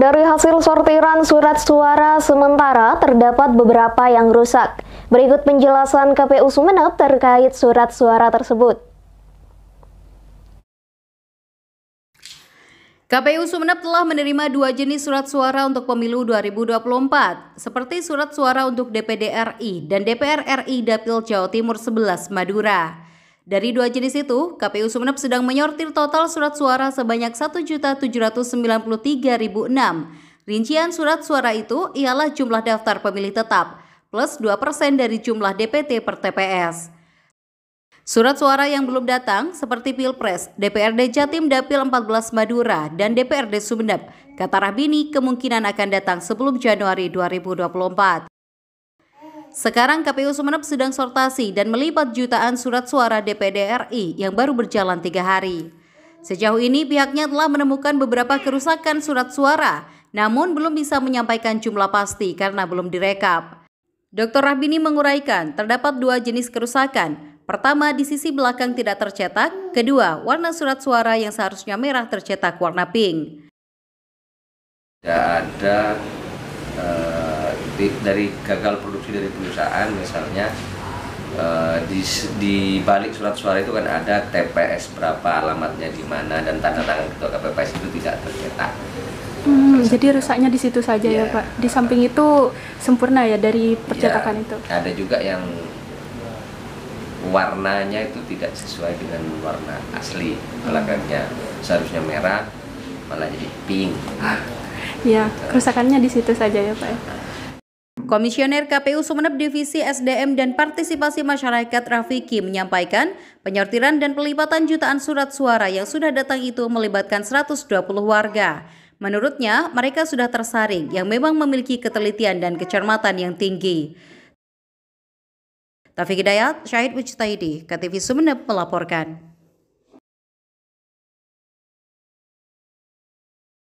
Dari hasil sortiran surat suara sementara, terdapat beberapa yang rusak. Berikut penjelasan KPU Sumeneb terkait surat suara tersebut. KPU Sumeneb telah menerima dua jenis surat suara untuk pemilu 2024, seperti surat suara untuk DPD RI dan DPR RI Dapil Jawa Timur 11 Madura. Dari dua jenis itu, KPU Sumeneb sedang menyortir total surat suara sebanyak 1.793.006. Rincian surat suara itu ialah jumlah daftar pemilih tetap, plus 2% dari jumlah DPT per TPS. Surat suara yang belum datang seperti Pilpres, DPRD Jatim Dapil 14 Madura, dan DPRD Sumeneb, kata Rahbini kemungkinan akan datang sebelum Januari 2024. Sekarang KPU Sumeneb sedang sortasi dan melipat jutaan surat suara DPD RI yang baru berjalan tiga hari. Sejauh ini pihaknya telah menemukan beberapa kerusakan surat suara, namun belum bisa menyampaikan jumlah pasti karena belum direkap. Dr. Rahbini menguraikan terdapat dua jenis kerusakan. Pertama, di sisi belakang tidak tercetak. Kedua, warna surat suara yang seharusnya merah tercetak warna pink. Tidak ada uh di, dari gagal produksi dari perusahaan misalnya uh, di, di balik surat suara itu kan ada TPS berapa alamatnya di mana dan tanda tangan ketua KPPS itu tidak tercetak. Hmm, jadi rusaknya di situ saja ya, ya Pak. Di samping itu sempurna ya dari iya. percetakan yeah. itu. Ada juga yang warnanya itu tidak sesuai dengan warna asli belakangnya. Seharusnya merah malah jadi pink. Ya, kerusakannya di situ saja ya Pak. Ya. Nah. Komisioner KPU Sumeneb Divisi SDM dan Partisipasi Masyarakat Rafiki menyampaikan penyortiran dan pelipatan jutaan surat suara yang sudah datang itu melibatkan 120 warga. Menurutnya, mereka sudah tersaring yang memang memiliki ketelitian dan kecermatan yang tinggi. Taufik Hidayat, Syahid Wijtaidi, KTV Sumeneb melaporkan.